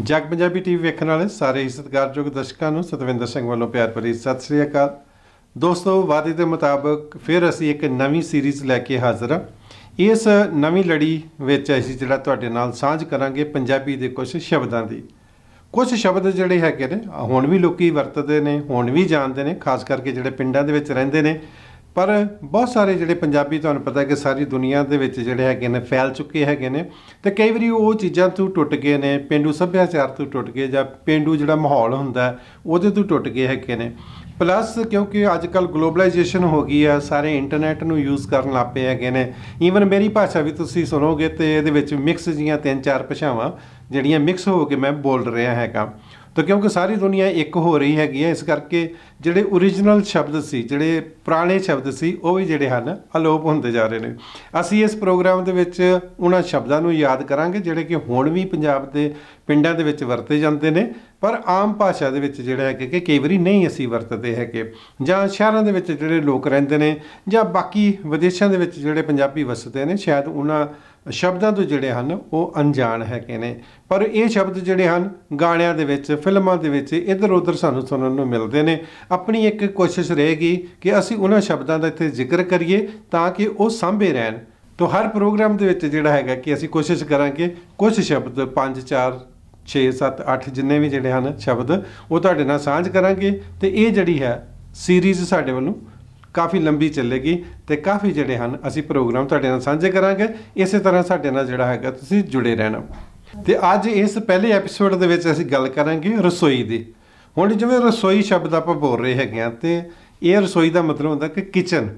ਜਗ ਪੰਜਾਬੀ ਟੀਵੀ ਵੇਖਣ ਵਾਲੇ ਸਾਰੇ ਸਤਿਕਾਰਯੋਗ ਦਰਸ਼ਕਾਂ ਨੂੰ ਸਤਵਿੰਦਰ ਸਿੰਘ ਵੱਲੋਂ ਪਿਆਰ ਭਰੀ ਸਤਿ ਸ੍ਰੀ ਅਕਾਲ ਦੋਸਤੋ ਵਾਅਦੇ ਦੇ ਮੁਤਾਬਕ ਫਿਰ ਅਸੀਂ ਇੱਕ ਨਵੀਂ ਸੀਰੀਜ਼ ਲੈ ਕੇ ਹਾਜ਼ਰ ਹਾਂ ਇਸ ਨਵੀਂ ਲੜੀ ਵਿੱਚ ਅਸੀਂ ਜਿਹੜਾ ਤੁਹਾਡੇ ਨਾਲ ਸਾਂਝ ਕਰਾਂਗੇ ਪੰਜਾਬੀ ਦੇ ਕੁਝ ਸ਼ਬਦਾਂ ਦੀ ਕੁਝ ਸ਼ਬਦ ਜਿਹੜੇ ਹੈਗੇ ਨੇ ਹੁਣ ਵੀ ਲੋਕੀ ਵਰਤਦੇ ਨੇ ਹੁਣ ਵੀ ਜਾਣਦੇ ਨੇ ਖਾਸ ਕਰਕੇ ਜਿਹੜੇ ਪਿੰਡਾਂ ਦੇ ਵਿੱਚ ਰਹਿੰਦੇ ਨੇ ਪਰ ਬਹੁਤ ਸਾਰੇ ਜਿਹੜੇ ਪੰਜਾਬੀ ਤੁਹਾਨੂੰ ਪਤਾ ਹੈ ਕਿ ਸਾਰੀ ਦੁਨੀਆ ਦੇ ਵਿੱਚ ਜਿਹੜੇ ਹੈਗੇ ਨੇ ਫੈਲ ਚੁੱਕੇ ਹੈਗੇ ਨੇ ਤੇ ਕਈ ਵਾਰੀ ਉਹ ਚੀਜ਼ਾਂ ਤੋਂ ਟੁੱਟ ਗਏ ਨੇ ਪਿੰਡੂ ਸੱਭਿਆਚਾਰ ਤੋਂ ਟੁੱਟ ਗਏ ਜਾਂ ਪਿੰਡੂ ਜਿਹੜਾ ਮਾਹੌਲ ਹੁੰਦਾ ਉਹਦੇ ਤੋਂ ਟੁੱਟ ਗਏ ਹੈਗੇ ਨੇ ਪਲੱਸ ਕਿਉਂਕਿ ਅੱਜ ਕੱਲ ਗਲੋਬਲਾਈਜੇਸ਼ਨ ਹੋ ਗਈ ਆ ਸਾਰੇ ਇੰਟਰਨੈਟ ਨੂੰ ਯੂਜ਼ ਕਰਨ ਲੱਪੇ ਹੈਗੇ ਨੇ ਈਵਨ ਮੇਰੀ ਭਾਸ਼ਾ ਵੀ ਤੁਸੀਂ ਸੁਣੋਗੇ ਤੇ ਇਹਦੇ ਵਿੱਚ ਮਿਕਸ ਜੀਆਂ ਤਿੰਨ ਚਾਰ ਭਾਸ਼ਾਵਾਂ ਜਿਹੜੀਆਂ ਮਿਕਸ ਹੋ ਕੇ ਮੈਂ ਬੋਲ ਰਿਹਾ ਹੈਗਾ ਤਾਂ ਕਿਉਂਕਿ ਸਾਰੀ ਦੁਨੀਆ ਇੱਕ ਹੋ ਰਹੀ ਹੈਗੀ ਹੈ ਇਸ ਕਰਕੇ ਜਿਹੜੇ origignal ਸ਼ਬਦ ਸੀ ਜਿਹੜੇ ਪੁਰਾਣੇ ਸ਼ਬਦ ਸੀ ਉਹ ਵੀ ਜਿਹੜੇ ਹਨ ਅਲੋਪ ਹੁੰਦੇ ਜਾ ਰਹੇ ਨੇ ਅਸੀਂ ਇਸ ਪ੍ਰੋਗਰਾਮ ਦੇ ਵਿੱਚ ਉਹਨਾਂ ਸ਼ਬਦਾਂ ਨੂੰ ਯਾਦ ਕਰਾਂਗੇ ਜਿਹੜੇ ਕਿ ਹੁਣ ਵੀ ਪੰਜਾਬ ਦੇ ਪਿੰਡਾਂ ਦੇ ਵਿੱਚ ਵਰਤੇ ਜਾਂਦੇ ਨੇ ਪਰ ਆਮ ਭਾਸ਼ਾ ਦੇ ਵਿੱਚ ਜਿਹੜਾ ਹੈ ਕਿ ਕਈ ਵਾਰੀ ਨਹੀਂ ਅਸੀਂ ਵਰਤਦੇ ਹੈਗੇ ਜਾਂ ਸ਼ਹਿਰਾਂ ਦੇ ਵਿੱਚ ਜਿਹੜੇ ਲੋਕ ਰਹਿੰਦੇ ਨੇ ਜਾਂ ਬਾਕੀ ਵਿਦੇਸ਼ਾਂ ਦੇ ਵਿੱਚ ਜਿਹੜੇ ਪੰਜਾਬੀ ਵਸਦੇ ਨੇ ਸ਼ਾਇਦ ਉਹਨਾਂ ਸ਼ਬਦਾਂ ਤੋਂ ਜਿਹੜੇ ਹਨ ਉਹ ਅਣਜਾਣ ਹੈਗੇ ਨੇ ਪਰ ਇਹ ਸ਼ਬਦ ਜਿਹੜੇ ਹਨ ਗਾਣਿਆਂ ਦੇ ਵਿੱਚ ਫਿਲਮਾਂ ਦੇ ਵਿੱਚ ਇੱਧਰ ਉੱਧਰ ਸਾਨੂੰ ਸੁਣਨ ਨੂੰ ਮਿਲਦੇ ਨੇ ਆਪਣੀ ਇੱਕ ਕੋਸ਼ਿਸ਼ ਰਹੇਗੀ ਕਿ ਅਸੀਂ ਉਹਨਾਂ ਸ਼ਬਦਾਂ ਦਾ ਇੱਥੇ ਜ਼ਿਕਰ ਕਰੀਏ ਤਾਂ ਕਿ ਉਹ ਸਾਂਭੇ ਰਹਿਣ ਤੋਂ ਹਰ ਪ੍ਰੋਗਰਾਮ ਦੇ ਵਿੱਚ ਜਿਹੜਾ ਹੈਗਾ ਕਿ ਅਸੀਂ ਕੋਸ਼ਿਸ਼ ਕਰਾਂਗੇ ਕੁਝ ਸ਼ਬਦ 5 4 6 7 8 ਜਿੰਨੇ ਵੀ ਜਿਹੜੇ ਹਨ ਸ਼ਬਦ ਉਹ ਤੁਹਾਡੇ ਨਾਲ ਸਾਂਝ ਕਰਾਂਗੇ ਤੇ ਇਹ ਜਿਹੜੀ ਹੈ ਸੀਰੀਜ਼ ਸਾਡੇ ਵੱਲੋਂ ਕਾਫੀ ਲੰਬੀ ਚੱਲੇਗੀ ਤੇ ਕਾਫੀ ਜਿਹੜੇ ਹਨ ਅਸੀਂ ਪ੍ਰੋਗਰਾਮ ਤੁਹਾਡੇ ਨਾਲ ਸਾਂਝੇ ਕਰਾਂਗੇ ਇਸੇ ਤਰ੍ਹਾਂ ਸਾਡੇ ਨਾਲ ਜਿਹੜਾ ਹੈਗਾ ਤੁਸੀਂ ਜੁੜੇ ਰਹਿਣਾ ਤੇ ਅੱਜ ਇਸ ਪਹਿਲੇ ਐਪੀਸੋਡ ਦੇ ਵਿੱਚ ਅਸੀਂ ਗੱਲ ਕਰਾਂਗੇ ਰਸੋਈ ਦੀ ਹੁਣ ਜਿਵੇਂ ਰਸੋਈ ਸ਼ਬਦ ਆਪਾਂ ਬੋਲ ਰਹੇ ਹੈਗੇ ਆ ਤੇ ਇਹ ਰਸੋਈ ਦਾ ਮਤਲਬ ਹੁੰਦਾ ਕਿ ਕਿਚਨ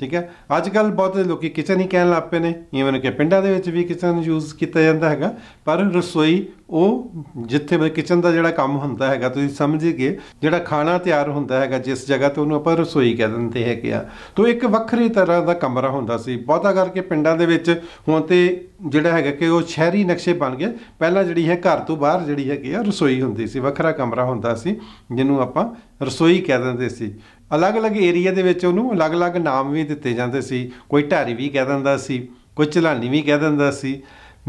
ਠੀਕ ਹੈ ਅੱਜ ਕੱਲ ਬਹੁਤੇ ਲੋਕੀ ਕਿਚਨ ਹੀ ਕਹਿਣ ਲੱਗ ਪਏ ਨੇ ਇਵਨ ਕਿ ਪਿੰਡਾਂ ਦੇ ਵਿੱਚ ਵੀ ਕਿਚਨ ਯੂਜ਼ ਕੀਤਾ ਜਾਂਦਾ ਹੈਗਾ ਪਰ ਰਸੋਈ ਉਹ ਜਿੱਥੇ ਮਤਲਬ ਕਿਚਨ ਦਾ ਜਿਹੜਾ ਕੰਮ ਹੁੰਦਾ ਹੈਗਾ ਤੁਸੀਂ ਸਮਝ ਗਏ ਜਿਹੜਾ ਖਾਣਾ ਤਿਆਰ ਹੁੰਦਾ ਹੈਗਾ ਜਿਸ ਜਗ੍ਹਾ ਤੇ ਉਹਨੂੰ ਆਪਾਂ ਰਸੋਈ ਕਹਿ ਦਿੰਦੇ ਹੈਗੇ ਆ ਤੋਂ ਇੱਕ ਵੱਖਰੀ ਤਰ੍ਹਾਂ ਦਾ ਕਮਰਾ ਹੁੰਦਾ ਸੀ ਬਹੁਤਾ ਕਰਕੇ ਪਿੰਡਾਂ ਦੇ ਵਿੱਚ ਹੁਣ ਤੇ ਜਿਹੜਾ ਹੈਗਾ ਕਿ ਉਹ ਸ਼ਹਿਰੀ ਨਕਸ਼ੇ ਬਣ ਗਏ ਪਹਿਲਾਂ ਜਿਹੜੀ ਹੈ ਘਰ ਤੋਂ ਬਾਹਰ ਜਿਹੜੀ ਹੈਗੀ ਆ ਰਸੋਈ ਹੁੰਦੀ ਸੀ ਵੱਖਰਾ ਕਮਰਾ ਹੁੰਦਾ ਸੀ ਜਿਹਨੂੰ ਆਪਾਂ ਰਸੋਈ ਕਹਿ ਦਿੰਦੇ ਸੀ ਅਲੱਗ-ਅਲੱਗ ਏਰੀਆ ਦੇ ਵਿੱਚ ਉਹਨੂੰ ਅਲੱਗ-ਅਲੱਗ ਨਾਮ ਵੀ ਦਿੱਤੇ ਜਾਂਦੇ ਸੀ ਕੋਈ ਢਾਰੀ ਵੀ ਕਹਿ ਦਿੰਦਾ ਸੀ ਕੋਈ ਚਲਾਨੀ ਵੀ ਕਹਿ ਦਿੰਦਾ ਸੀ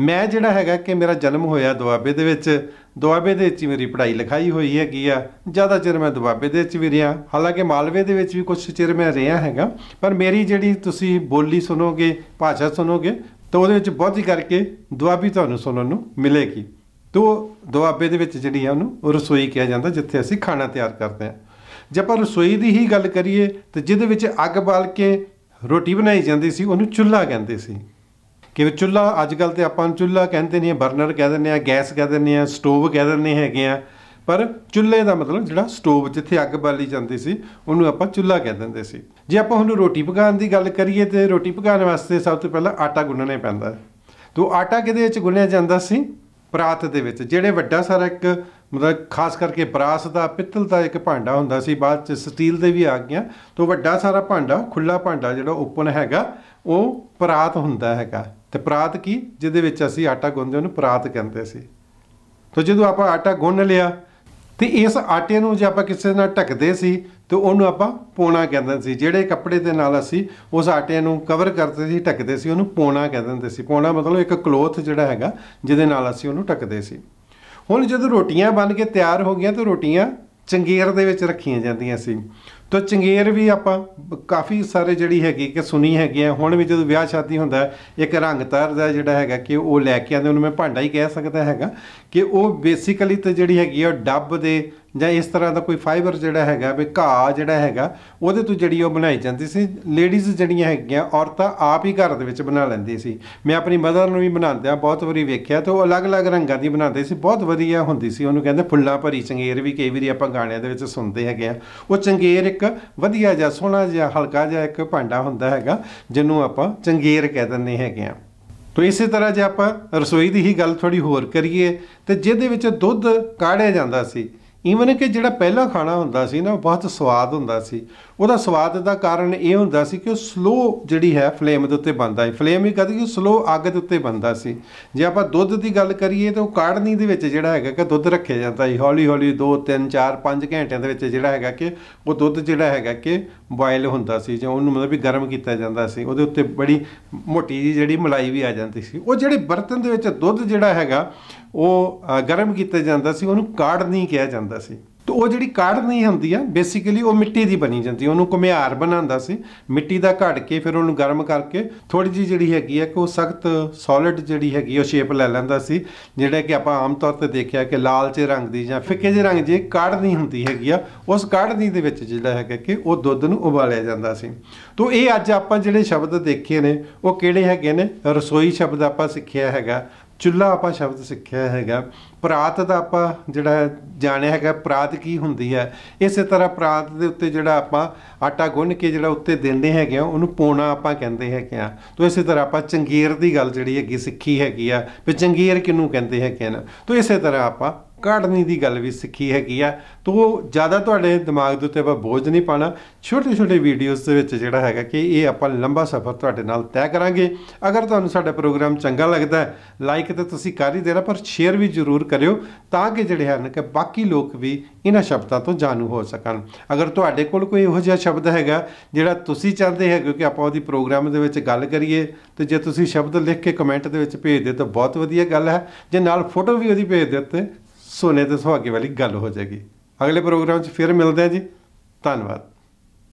ਮੈਂ ਜਿਹੜਾ ਹੈਗਾ ਕਿ ਮੇਰਾ ਜਨਮ ਹੋਇਆ ਦੁਆਬੇ ਦੇ ਵਿੱਚ ਦੁਆਬੇ ਦੇ ਵਿੱਚ ਹੀ ਮੇਰੀ ਪੜ੍ਹਾਈ ਲਿਖਾਈ ਹੋਈ ਹੈਗੀ ਆ ਜ਼ਿਆਦਾ ਚਿਰ ਮੈਂ ਦੁਆਬੇ ਦੇ ਵਿੱਚ ਵੀ ਰਿਹਾ ਹਾਲਾਂਕਿ ਮਾਲਵੇ ਦੇ ਵਿੱਚ ਵੀ ਕੁਝ ਚਿਰ ਮੈਂ ਰਿਹਾ ਹੈਗਾ ਪਰ ਮੇਰੀ ਜਿਹੜੀ ਤੁਸੀਂ ਬੋਲੀ ਸੁਣੋਗੇ ਭਾਸ਼ਾ ਸੁਣੋਗੇ ਤਾਂ ਉਹਦੇ ਵਿੱਚ ਬਹੁਤ ਹੀ ਕਰਕੇ ਦੁਆਬੀ ਤੁਹਾਨੂੰ ਸੁਣਨ ਨੂੰ ਮਿਲੇਗੀ ਤੋ ਦੁਆਬੇ ਦੇ ਵਿੱਚ ਜਿਹੜੀ ਆ ਉਹਨੂੰ ਰਸੋਈ ਕਿਹਾ ਜਾਂਦਾ ਜਿੱਥੇ ਅਸੀਂ ਖਾਣਾ ਤਿਆਰ ਕਰਦੇ ਹਾਂ ਜੇ ਆਪਾਂ ਰਸੋਈ ਦੀ ਹੀ ਗੱਲ ਕਰੀਏ ਤੇ ਜਿਹਦੇ ਵਿੱਚ ਅੱਗ ਬਾਲ ਕੇ ਰੋਟੀ ਬਣਾਈ ਜਾਂਦੀ ਸੀ ਉਹਨੂੰ ਚੁੱਲ੍ਹਾ ਕਹਿੰਦੇ ਸੀ ਕਿ ਚੁੱਲ੍ਹਾ ਅੱਜ ਕੱਲ ਤੇ ਆਪਾਂ ਚੁੱਲ੍ਹਾ ਕਹਿੰਦੇ ਨਹੀਂ ਬਰਨਰ ਕਹਿ ਦਿੰਦੇ ਆ ਗੈਸ ਕਹਿ ਦਿੰਦੇ ਆ ਸਟੋਵ ਕਹਿ ਦਿੰਦੇ ਹੈਗੇ ਆ ਪਰ ਚੁੱਲ੍ਹੇ ਦਾ ਮਤਲਬ ਜਿਹੜਾ ਸਟੋਵ ਜਿੱਥੇ ਅੱਗ ਬਾਲੀ ਜਾਂਦੀ ਸੀ ਉਹਨੂੰ ਆਪਾਂ ਚੁੱਲ੍ਹਾ ਕਹਿ ਦਿੰਦੇ ਸੀ ਜੇ ਆਪਾਂ ਹੁਣ ਰੋਟੀ ਪਕਾਉਣ ਦੀ ਗੱਲ ਕਰੀਏ ਤੇ ਰੋਟੀ ਪਕਾਉਣ ਵਾਸਤੇ ਸਭ ਤੋਂ ਪਹਿਲਾਂ ਆਟਾ ਗੁੰਨਣਾ ਪੈਂਦਾ ਹੈ ਤੋਂ ਆਟਾ ਕਿਹਦੇ ਵਿੱਚ ਗੁੰਨਿਆ ਜਾਂਦਾ ਸੀ ਪਰਾਤ ਦੇ ਵਿੱਚ ਜਿਹੜੇ ਵੱਡਾ ਸਾਰਾ ਇੱਕ ਮਤਲਬ ਖਾਸ ਕਰਕੇ ਬਰਾਸ ਦਾ ਪਿੱਤਲ ਦਾ ਇੱਕ ਭਾਂਡਾ ਹੁੰਦਾ ਸੀ ਬਾਅਦ ਚ ਸਟੀਲ ਦੇ ਵੀ ਆ ਗਏ ਤੋਂ ਵੱਡਾ ਸਾਰਾ ਭਾਂਡਾ ਖੁੱਲਾ ਭਾਂਡਾ ਜਿਹੜਾ ਓਪਨ ਹੈਗਾ ਉਹ ਪਰਾਤ ਹੁੰਦਾ ਹੈਗਾ ਤੇ ਪਰਾਤ ਕੀ ਜਿਹਦੇ ਵਿੱਚ ਅਸੀਂ ਆਟਾ ਗੁੰਨਦੇ ਉਹਨੂੰ ਪਰਾਤ ਕਹਿੰਦੇ ਸੀ ਤੋਂ ਜਦੋਂ ਆਪਾਂ ਆਟਾ ਗੁੰਨ ਲਿਆ ਤੇ ਇਸ ਆਟੇ ਨੂੰ ਜੇ ਆਪਾਂ ਕਿਸੇ ਨਾਲ ਢੱਕਦੇ ਸੀ ਤੇ ਉਹਨੂੰ ਆਪਾਂ ਪੋਣਾ ਕਹਿੰਦੇ ਸੀ ਜਿਹੜੇ ਕੱਪੜੇ ਦੇ ਨਾਲ ਅਸੀਂ ਉਸ ਆਟੇ ਨੂੰ ਕਵਰ ਕਰਦੇ ਸੀ ਢੱਕਦੇ ਸੀ ਉਹਨੂੰ ਪੋਣਾ ਕਹਿੰਦੇ ਸੀ ਪੋਣਾ ਮਤਲਬ ਇੱਕ ਕਲੋਥ ਜਿਹੜਾ ਹੈਗਾ ਜਿਹਦੇ ਨਾਲ ਅਸੀਂ ਉਹਨੂੰ ਢੱਕਦੇ ਸੀ ਹੁਣ ਜਦੋਂ ਰੋਟੀਆਂ ਬਣ ਕੇ ਤਿਆਰ ਹੋ ਗਈਆਂ ਤਾਂ ਰੋਟੀਆਂ ਚੰਗੇਰ ਦੇ ਵਿੱਚ ਰੱਖੀਆਂ ਜਾਂਦੀਆਂ ਸੀ ਤਾਂ ਚੰਗੇਰ ਵੀ ਆਪਾਂ ਕਾਫੀ ਸਾਰੇ ਜਿਹੜੀ ਹੈਗੀ ਕਿ ਸੁਣੀ ਹੈਗੀ ਹੈ ਹੁਣ ਵੀ ਜਦੋਂ ਵਿਆਹ ਸ਼ਾਦੀ ਹੁੰਦਾ ਇੱਕ ਰੰਗਦਾਰ ਦਾ ਜਿਹੜਾ ਹੈਗਾ ਕਿ ਉਹ ਲੈ ਕੇ ਆਉਂਦੇ ਉਹਨੂੰ ਮੈਂ ਭਾਂਡਾ ਹੀ ਕਹਿ ਸਕਦਾ ਹੈਗਾ ਕਿ ਉਹ ਬੇਸਿਕਲੀ ਤੇ ਜਿਹੜੀ ਹੈਗੀ ਆ ਡੱਬ ਦੇ ਜਾਂ ਇਸ ਤਰ੍ਹਾਂ ਦਾ ਕੋਈ ਫਾਈਬਰ ਜਿਹੜਾ ਹੈਗਾ ਵੀ ਘਾਹ ਜਿਹੜਾ ਹੈਗਾ ਉਹਦੇ ਤੋਂ ਜਿਹੜੀ ਉਹ ਬਣਾਈ ਜਾਂਦੀ ਸੀ ਲੇਡੀਜ਼ ਜਿਹੜੀਆਂ ਹੈਗੀਆਂ ਔਰਤਾਂ ਆਪ ਹੀ ਘਰ ਦੇ ਵਿੱਚ ਬਣਾ ਲੈਂਦੀ ਸੀ ਮੈਂ ਆਪਣੀ ਮਦਰ ਨੂੰ ਵੀ ਬਣਾਉਂਦਿਆਂ ਬਹੁਤ ਵਾਰੀ ਵੇਖਿਆ ਤੇ ਉਹ ਅਲੱਗ-ਅਲੱਗ ਰੰਗਾਂ ਦੀ ਬਣਾਉਂਦੇ ਸੀ ਬਹੁਤ ਵਧੀਆ ਹੁੰਦੀ ਸੀ ਉਹਨੂੰ ਕਹਿੰਦੇ ਫੁੱਲਾਂ ਭਰੀ ਚੰਗੇਰ ਵੀ ਕਈ ਵਾਰੀ ਆਪਾਂ ਗਾਣਿਆਂ ਦੇ ਵਿੱਚ ਸੁਣਦੇ ਹੈਗੇ ਆ ਉਹ ਚੰਗੇਰ ਇੱਕ ਵਧੀਆ ਜਿਹਾ ਸੋਹਣਾ ਜਿਹਾ ਹਲਕਾ ਜਿਹਾ ਇੱਕ ਭਾਂਡਾ ਹੁੰਦਾ ਹੈਗਾ ਜਿਹਨੂੰ ਆਪਾਂ ਚੰਗੇਰ ਕਹਿ ਦਿੰਦੇ ਹੈਗੇ ਆ ਤੋ ਇਸੇ ਤਰ੍ਹਾਂ ਜੇ ਆਪਾਂ ਰਸੋਈ ਦੀ ਹੀ ਗੱਲ ਥੋੜੀ ਹੋਰ ਕਰੀਏ ਤੇ ਜਿਹਦੇ ਵਿੱਚ ਦੁੱਧ ਕਾੜਿਆ ਜਾਂਦਾ ਸੀ ਈਵਨ ਕਿ ਜਿਹੜਾ ਪਹਿਲਾ ਖਾਣਾ ਹੁੰਦਾ ਸੀ ਨਾ ਉਹ ਬਹੁਤ ਸਵਾਦ ਹੁੰਦਾ ਸੀ ਉਹਦਾ ਸਵਾਦ ਦਾ ਕਾਰਨ ਇਹ ਹੁੰਦਾ ਸੀ ਕਿ ਉਹ ਸਲੋ ਜਿਹੜੀ ਹੈ ਫਲੇਮ ਦੇ ਉੱਤੇ ਬੰਦਾ ਹੈ ਫਲੇਮ ਹੀ ਕਹਦੇ ਕਿ ਸਲੋ ਅੱਗ ਦੇ ਉੱਤੇ ਬੰਦਾ ਸੀ ਜੇ ਆਪਾਂ ਦੁੱਧ ਦੀ ਗੱਲ ਕਰੀਏ ਤਾਂ ਉਹ ਕਾੜਨੀ ਦੇ ਵਿੱਚ ਜਿਹੜਾ ਹੈਗਾ ਕਿ ਦੁੱਧ ਰੱਖਿਆ ਜਾਂਦਾ ਸੀ ਹੌਲੀ ਹੌਲੀ 2 3 4 5 ਘੰਟਿਆਂ ਦੇ ਵਿੱਚ ਜਿਹੜਾ ਹੈਗਾ ਕਿ ਉਹ ਦੁੱਧ ਜਿਹੜਾ ਹੈਗਾ ਕਿ ਬੋਇਲ ਹੁੰਦਾ ਸੀ ਜਾਂ ਉਹਨੂੰ ਮਤਲਬ ਵੀ ਗਰਮ ਕੀਤਾ ਜਾਂਦਾ ਸੀ ਉਹਦੇ ਉੱਤੇ ਬੜੀ ਮੋਟੀ ਜਿਹੀ ਜਿਹੜੀ ਮਲਾਈ ਵੀ ਆ ਜਾਂਦੀ ਸੀ ਉਹ ਜਿਹੜੇ ਬਰਤਨ ਦੇ ਵਿੱਚ ਦੁੱਧ ਜਿਹੜਾ ਹੈਗਾ ਉਹ ਗਰਮ ਕੀਤਾ ਜਾਂਦਾ ਸੀ ਉਹਨੂੰ ਕਾੜਨੀ ਕਿਹਾ ਜਾਂਦਾ ਸੀ ਤੋ ਉਹ ਜਿਹੜੀ ਕਾੜਨੀ ਹੁੰਦੀ ਆ ਬੇਸਿਕਲੀ ਉਹ ਮਿੱਟੀ ਦੀ ਬਣੀ ਜਾਂਦੀ ਉਹਨੂੰ ਕੁਮਿਆਰ ਬਣਾਉਂਦਾ ਸੀ ਮਿੱਟੀ ਦਾ ਘੜ ਕੇ ਫਿਰ ਉਹਨੂੰ ਗਰਮ ਕਰਕੇ ਥੋੜੀ ਜੀ ਜਿਹੜੀ ਹੈਗੀ ਆ ਕਿ ਉਹ ਸਖਤ ਸੋਲਿਡ ਜਿਹੜੀ ਹੈਗੀ ਉਹ ਸ਼ੇਪ ਲੈ ਲੈਂਦਾ ਸੀ ਜਿਹੜਾ ਕਿ ਆਪਾਂ ਆਮ ਤੌਰ ਤੇ ਦੇਖਿਆ ਕਿ ਲਾਲ ਚ ਰੰਗ ਦੀ ਜਾਂ ਫਿੱਕੇ ਜਿਹੇ ਰੰਗ ਦੀ ਕਾੜਨੀ ਹੁੰਦੀ ਹੈਗੀ ਆ ਉਸ ਕਾੜਨੀ ਦੇ ਵਿੱਚ ਜਿਹੜਾ ਹੈਗਾ ਕਿ ਉਹ ਦੁੱਧ ਨੂੰ ਉਬਾਲਿਆ ਜਾਂਦਾ ਸੀ ਤੋ ਇਹ ਅੱਜ ਆਪਾਂ ਜਿਹੜੇ ਸ਼ਬਦ ਦੇਖੇ ਨੇ ਉਹ ਕਿਹੜੇ ਹੈਗੇ ਨੇ ਰਸੋਈ ਸ਼ਬਦ ਆਪਾਂ ਸਿੱਖਿਆ ਹੈਗਾ ਚੁੱਲਾ ਆਪਾਂ ਸ਼ਬਦ ਸਿੱਖਿਆ ਹੈਗਾ ਪ੍ਰਾਤ ਦਾ ਆਪਾਂ ਜਿਹੜਾ ਜਾਣਿਆ ਹੈਗਾ ਪ੍ਰਾਤ ਕੀ ਹੁੰਦੀ ਹੈ ਇਸੇ ਤਰ੍ਹਾਂ ਪ੍ਰਾਤ ਦੇ ਉੱਤੇ ਜਿਹੜਾ ਆਪਾਂ ਆਟਾ ਗੁੰਨ ਕੇ ਜਿਹੜਾ ਉੱਤੇ ਦਿੰਦੇ ਹੈਗੇ ਆ ਉਹਨੂੰ ਪੋਣਾ ਆਪਾਂ ਕਹਿੰਦੇ ਹੈਗੇ ਆ ਤੋਂ ਇਸੇ ਤਰ੍ਹਾਂ ਆਪਾਂ ਚੰਗੀਰ ਦੀ ਗੱਲ ਜਿਹੜੀ ਹੈਗੀ ਸਿੱਖੀ ਹੈਗੀ ਆ ਵੀ ਚੰਗੀਰ ਕਿਹਨੂੰ ਕਹਿੰਦੇ ਹੈਗੇ ਨਾ ਤੋਂ ਇਸੇ ਤਰ੍ਹਾਂ ਆਪਾਂ ਕਾੜਨੀ ਦੀ ਗੱਲ ਵੀ ਸਿੱਖੀ ਹੈਗੀ ਆ ਤੋ ਜ਼ਿਆਦਾ ਤੁਹਾਡੇ ਦਿਮਾਗ ਦੇ ਉੱਤੇ ਆਪਾਂ ਬੋਝ ਨਹੀਂ ਪਾਣਾ ਛੋਟੇ ਛੋਟੇ ਵੀਡੀਓਜ਼ ਦੇ ਵਿੱਚ ਜਿਹੜਾ ਹੈਗਾ ਕਿ ਇਹ ਆਪਾਂ ਲੰਬਾ ਸਫ਼ਰ ਤੁਹਾਡੇ ਨਾਲ ਤੈਅ ਕਰਾਂਗੇ ਅਗਰ ਤੁਹਾਨੂੰ ਸਾਡਾ ਪ੍ਰੋਗਰਾਮ ਚੰਗਾ ਲੱਗਦਾ ਹੈ ਲਾਈਕ ਤੇ ਤੁਸੀਂ ਕਰ ਹੀ ਦੇਣਾ ਪਰ ਸ਼ੇਅਰ ਵੀ ਜ਼ਰੂਰ ਕਰਿਓ ਤਾਂ ਕਿ ਜਿਹੜੇ ਹਨ ਕਿ ਬਾਕੀ ਲੋਕ ਵੀ ਇਹਨਾਂ ਸ਼ਬਦਾਂ ਤੋਂ ਜਾਣੂ ਹੋ ਸਕਣ ਅਗਰ ਤੁਹਾਡੇ ਕੋਲ ਕੋਈ ਇਹੋ ਜਿਹਾ ਸ਼ਬਦ ਹੈਗਾ ਜਿਹੜਾ ਤੁਸੀਂ ਚਾਹੁੰਦੇ ਹੈ ਕਿ ਆਪਾਂ ਉਹਦੀ ਪ੍ਰੋਗਰਾਮ ਦੇ ਵਿੱਚ ਗੱਲ ਕਰੀਏ ਤੇ ਜੇ ਤੁਸੀਂ ਸ਼ਬਦ ਲਿਖ ਕੇ ਕਮੈਂਟ ਦੇ ਵਿੱਚ ਭੇਜ ਦਿਓ ਤਾਂ ਬਹੁਤ ਵਧੀਆ ਗੱਲ ਹੈ ਜੇ ਨਾਲ ਫੋਟੋ ਵੀ ਉਹਦੀ ਭੇਜ ਦਿੱਤੇ ਸੋਨੇ ਤੇ ਸੁਹਾਗੇ ਵਾਲੀ ਗੱਲ ਹੋ ਜਾਏਗੀ ਅਗਲੇ ਪ੍ਰੋਗਰਾਮ 'ਚ ਫਿਰ ਮਿਲਦੇ ਆ ਜੀ ਧੰਨਵਾਦ